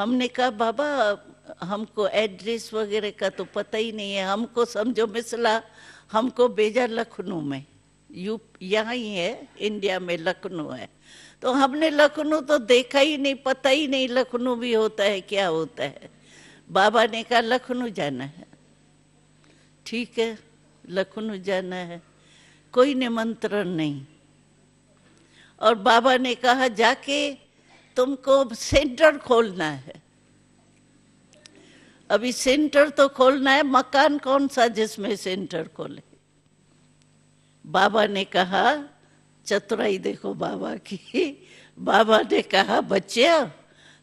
हमने कहा बाबा हमको एड्रेस वगैरह का तो पता ही नहीं है हमको समझो मिसला हमको भेजा लखनऊ में यू यहाँ ही है इंडिया में लखनऊ है तो हमने लखनऊ तो देखा ही नहीं पता ही नहीं लखनऊ भी होता है क्या होता है बाबा ने कहा लखनऊ जाना है ठीक है लखनऊ जाना है कोई निमंत्रण नहीं और बाबा ने कहा जाके तुमको सेंटर खोलना है अभी सेंटर तो खोलना है मकान कौन सा जिसमें सेंटर खोले बाबा ने कहा चतुराई देखो बाबा की बाबा ने कहा बच्चे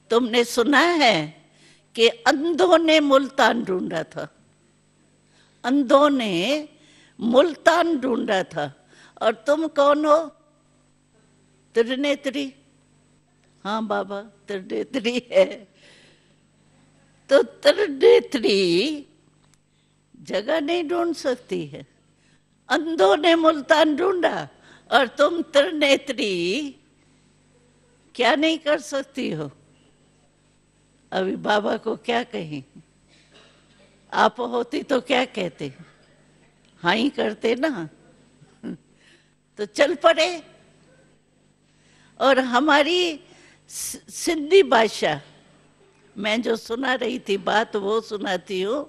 तुमने सुना है कि अंधों ने मुल्तान ढूंढा था अंधों ने मुल्तान ढूंढा था और तुम कौन हो त्रिनेत्री हाँ बाबा त्रिनेत्री है तो त्रिनेत्री जगह नहीं ढूंढ सकती है अंधों ने मुल्तान ढूंढा और तुम त्रिनेत्री क्या नहीं कर सकती हो अभी बाबा को क्या कहे आप होती तो क्या कहते हाँ ही करते ना तो चल पड़े और हमारी सिंधी भाषा मैं जो सुना रही थी बात वो सुनाती हूँ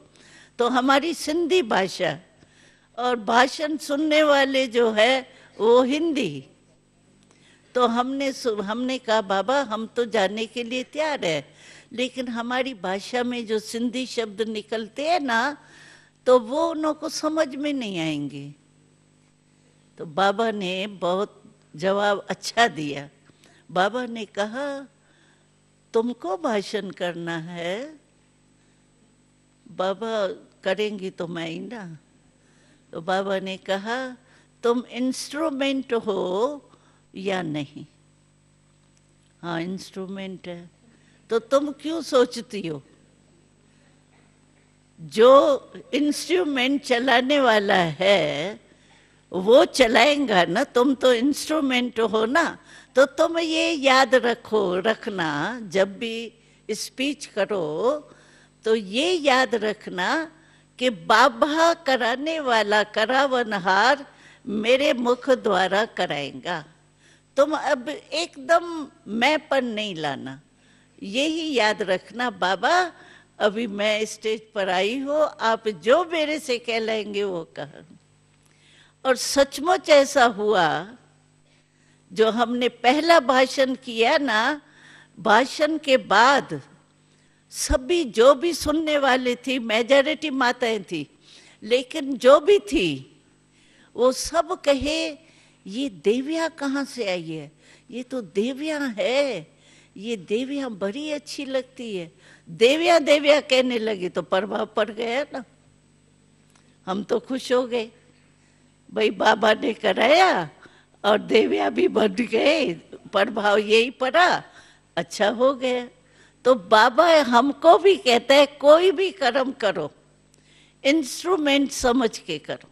तो हमारी सिंधी भाषा और भाषण सुनने वाले जो है वो हिंदी तो हमने हमने कहा बाबा हम तो जाने के लिए तैयार है लेकिन हमारी भाषा में जो सिंधी शब्द निकलते हैं ना तो वो उनको समझ में नहीं आएंगे तो बाबा ने बहुत जवाब अच्छा दिया बाबा ने कहा तुमको भाषण करना है बाबा करेंगी तो मैं ही ना तो बाबा ने कहा तुम इंस्ट्रूमेंट हो या नहीं हाँ इंस्ट्रूमेंट है तो तुम क्यों सोचती हो जो इंस्ट्रूमेंट चलाने वाला है वो चलाएगा ना तुम तो इंस्ट्रूमेंट हो ना तो तुम ये याद रखो रखना जब भी स्पीच करो तो ये याद रखना कि बाबा कराने वाला करावनहार हार मेरे मुख द्वारा कराएगा तुम अब एकदम मैं पर नहीं लाना यही याद रखना बाबा अभी मैं स्टेज पर आई हो आप जो मेरे से कह लेंगे वो कह और सचमुच ऐसा हुआ जो हमने पहला भाषण किया ना भाषण के बाद सभी जो भी सुनने वाले थी मेजोरिटी माताएं थी लेकिन जो भी थी वो सब कहे ये देविया कहाँ से आई है ये तो देविया है ये देविया बड़ी अच्छी लगती है देविया देविया कहने लगी तो प्रभाव पड़ गया ना हम तो खुश हो गए भाई बाबा ने कराया और देविया भी बन गए प्रभाव यही पड़ा अच्छा हो गया तो बाबा हमको भी कहता है कोई भी कर्म करो इंस्ट्रूमेंट समझ के करो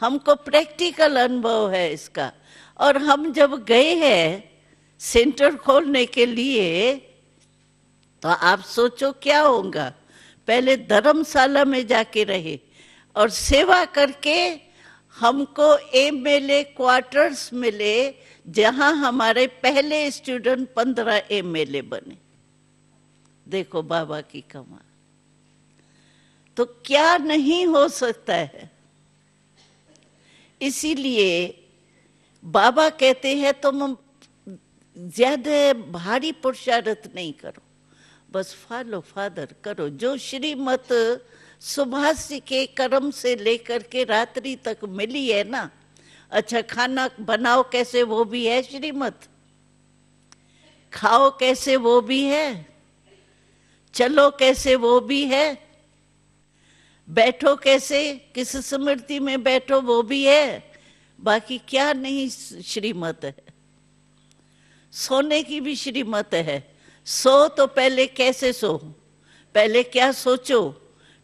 हमको प्रैक्टिकल अनुभव है इसका और हम जब गए हैं सेंटर खोलने के लिए तो आप सोचो क्या होगा पहले धर्मशाला में जाके रहे और सेवा करके हमको एम एल क्वार्टर्स मिले जहां हमारे पहले स्टूडेंट पंद्रह एम बने देखो बाबा की कमा तो क्या नहीं हो सकता है इसीलिए बाबा कहते हैं तुम ज्यादा भारी पुरुषार्थ नहीं करो बस फॉलो फादर करो जो श्रीमत सुभाष जी के कर्म से लेकर के रात्रि तक मिली है ना अच्छा खाना बनाओ कैसे वो भी है श्रीमत खाओ कैसे वो भी है चलो कैसे वो भी है बैठो कैसे किस स्मृति में बैठो वो भी है बाकी क्या नहीं श्रीमत है सोने की भी श्रीमत है सो तो पहले कैसे सो पहले क्या सोचो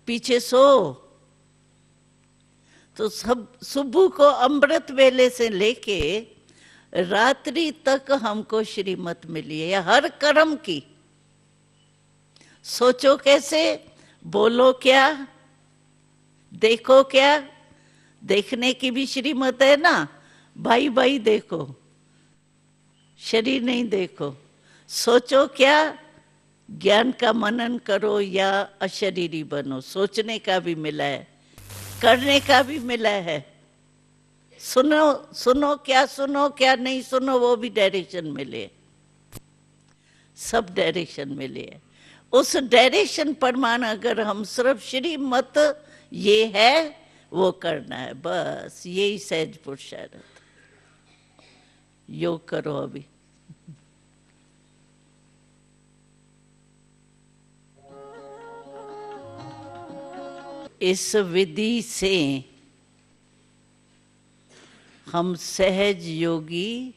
पीछे सो तो सब सुबह को अमृत वेले से लेके रात्रि तक हमको श्रीमत मिली है हर कर्म की सोचो कैसे बोलो क्या देखो क्या देखने की भी श्रीमत है ना भाई भाई देखो शरीर नहीं देखो सोचो क्या ज्ञान का मनन करो या अशरीरी बनो सोचने का भी मिला है करने का भी मिला है सुनो सुनो क्या सुनो क्या नहीं सुनो वो भी डायरेक्शन मिले सब डायरेक्शन मिले है उस डायरेक्शन प्रमाण अगर हम सिर्फ श्रीमत मत ये है वो करना है बस यही सहज पुरुषार्थ योग करो अभी इस विधि से हम सहज योगी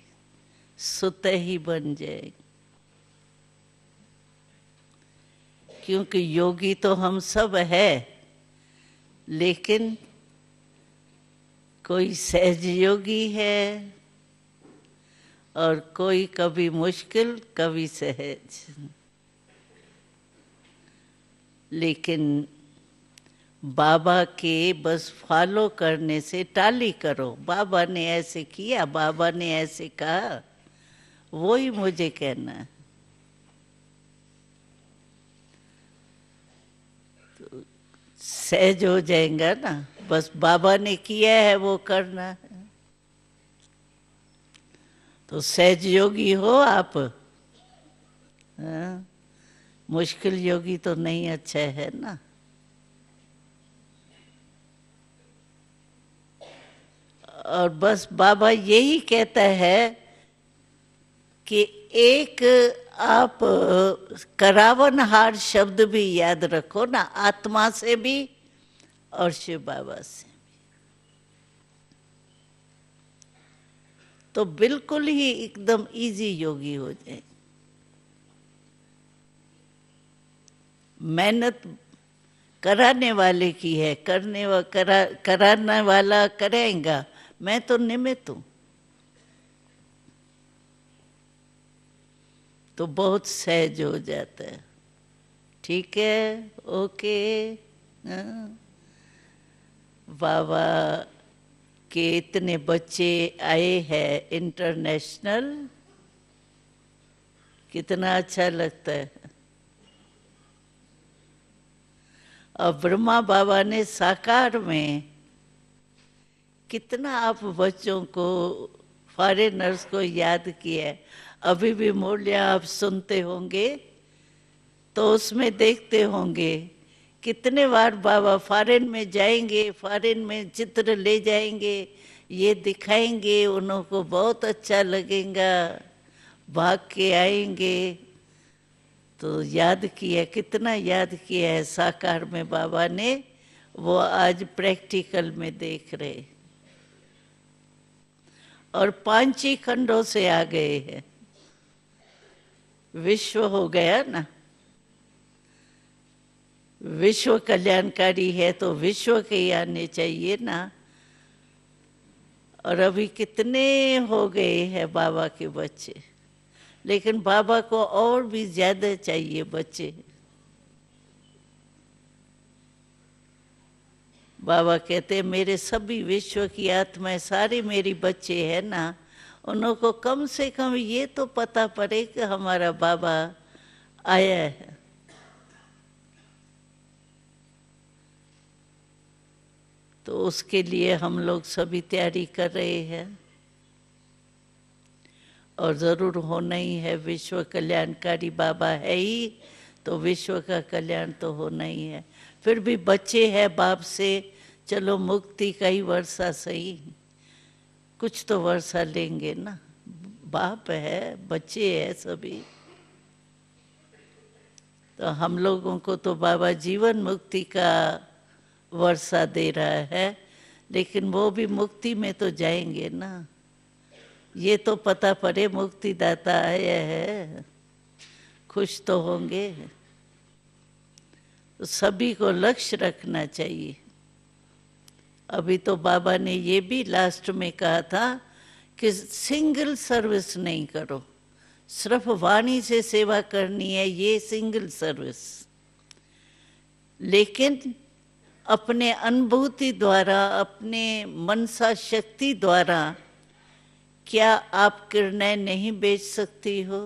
सुत ही बन जाए क्योंकि योगी तो हम सब है लेकिन कोई सहजयोगी है और कोई कभी मुश्किल कभी सहज लेकिन बाबा के बस फॉलो करने से टाली करो बाबा ने ऐसे किया बाबा ने ऐसे कहा वो ही मुझे कहना है सहज हो जाएगा ना बस बाबा ने किया है वो करना है तो सहज योगी हो आप आ? हाँ, मुश्किल योगी तो नहीं अच्छा है ना और बस बाबा यही कहता है कि एक आप करावन हार शब्द भी याद रखो ना आत्मा से भी और शिव बाबा से तो बिल्कुल ही एकदम इजी योगी हो जाए मेहनत कराने वाले की है करने वा, करा, कराने वाला करेगा मैं तो निमित हूं तो बहुत सहज हो जाता है ठीक है ओके हाँ बाबा के इतने बच्चे आए हैं इंटरनेशनल कितना अच्छा लगता है और ब्रह्मा बाबा ने साकार में कितना आप बच्चों को फॉरेनर्स को याद किया है अभी भी मूल्य आप सुनते होंगे तो उसमें देखते होंगे कितने बार बाबा फॉरेन में जाएंगे फॉरेन में चित्र ले जाएंगे ये दिखाएंगे उनको बहुत अच्छा लगेगा भाग के आएंगे तो याद किया कितना याद किया है साकार में बाबा ने वो आज प्रैक्टिकल में देख रहे और पांच ही खंडों से आ गए हैं विश्व हो गया ना विश्व कल्याणकारी है तो विश्व के आने चाहिए ना और अभी कितने हो गए हैं बाबा के बच्चे लेकिन बाबा को और भी ज्यादा चाहिए बच्चे बाबा कहते मेरे सभी विश्व की आत्माएं सारे मेरी बच्चे हैं ना उनको कम से कम ये तो पता पड़े कि हमारा बाबा आया है तो उसके लिए हम लोग सभी तैयारी कर रहे हैं और ज़रूर होना ही है विश्व कल्याणकारी बाबा है ही तो विश्व का कल्याण तो होना ही है फिर भी बच्चे हैं बाप से चलो मुक्ति का ही वर्षा सही कुछ तो वर्षा लेंगे ना बाप है बच्चे है सभी तो हम लोगों को तो बाबा जीवन मुक्ति का वर्षा दे रहा है लेकिन वो भी मुक्ति में तो जाएंगे ना ये तो पता पड़े मुक्ति दाता आया है खुश तो होंगे तो सभी को लक्ष्य रखना चाहिए अभी तो बाबा ने ये भी लास्ट में कहा था कि सिंगल सर्विस नहीं करो सिर्फ वाणी से सेवा करनी है ये सिंगल सर्विस लेकिन अपने अनुभूति द्वारा अपने मनसा शक्ति द्वारा क्या आप किरणें नहीं बेच सकती हो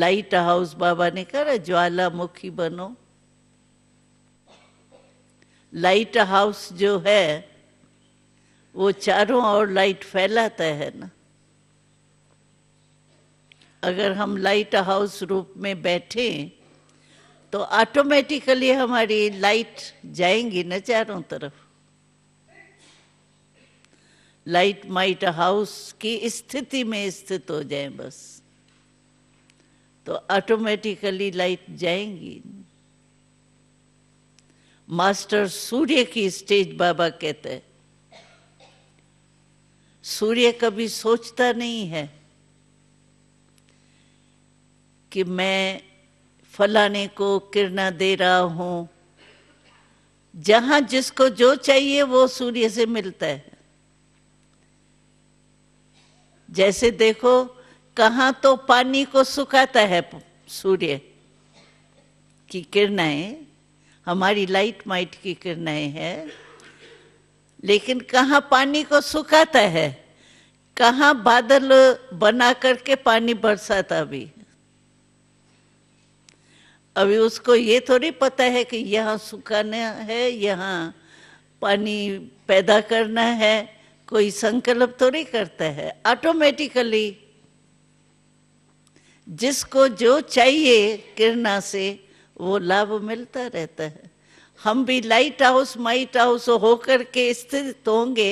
लाइट हाउस बाबा ने कहा ज्वालामुखी बनो लाइट हाउस जो है वो चारों ओर लाइट फैलाता है ना अगर हम लाइट हाउस रूप में बैठे तो ऑटोमेटिकली हमारी लाइट जाएंगी ना चारों तरफ लाइट माइट हाउस की स्थिति में स्थित हो जाए बस तो ऑटोमेटिकली लाइट जाएंगी मास्टर सूर्य की स्टेज बाबा कहते हैं सूर्य कभी सोचता नहीं है कि मैं फलाने को किरणा दे रहा हूं जहां जिसको जो चाहिए वो सूर्य से मिलता है जैसे देखो कहा तो पानी को सुखाता है सूर्य की किरणाएं हमारी लाइट माइट की किरणाएं हैं लेकिन कहा पानी को सुखाता है कहा बादल बना करके पानी बरसाता भी अभी उसको ये थोड़ी पता है कि यहाँ सुखाना है यहाँ पानी पैदा करना है कोई संकल्प थोड़ी करता है ऑटोमेटिकली जिसको जो चाहिए किरणा से वो लाभ मिलता रहता है हम भी लाइट हाउस माइट हाउस होकर के स्थित होंगे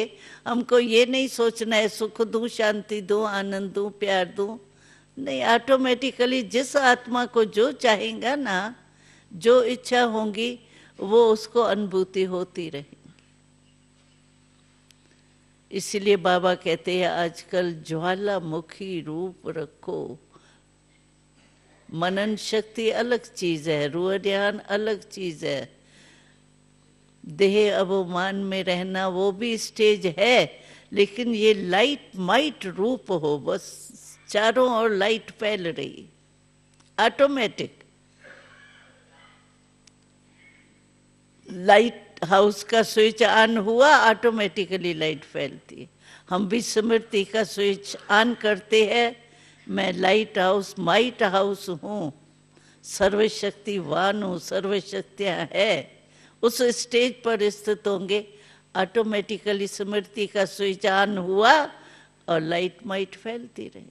हमको ये नहीं सोचना है सुख दूं शांति दूं आनंद दूं प्यार दूं नहीं ऑटोमेटिकली जिस आत्मा को जो चाहेगा ना जो इच्छा होगी वो उसको अनुभूति होती रहेगी इसलिए बाबा कहते हैं आजकल ज्वालामुखी रूप रखो मनन शक्ति अलग चीज है रूह ध्यान अलग चीज है देह अवमान में रहना वो भी स्टेज है लेकिन ये लाइट माइट रूप हो बस चारों ओर लाइट फैल रही ऑटोमेटिक लाइट हाउस का स्विच ऑन हुआ ऑटोमेटिकली लाइट फैलती हम भी स्मृति का स्विच ऑन करते हैं मैं लाइट हाउस माइट हाउस हूँ सर्वशक्तिवान हूँ सर्वशक्तियाँ है उस स्टेज पर स्थित होंगे ऑटोमेटिकली स्मृति का स्विच ऑन हुआ और लाइट माइट फैलती रहे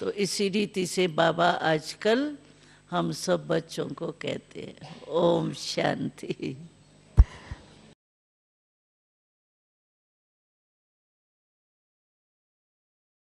तो इसी रीति से बाबा आजकल हम सब बच्चों को कहते हैं ओम शांति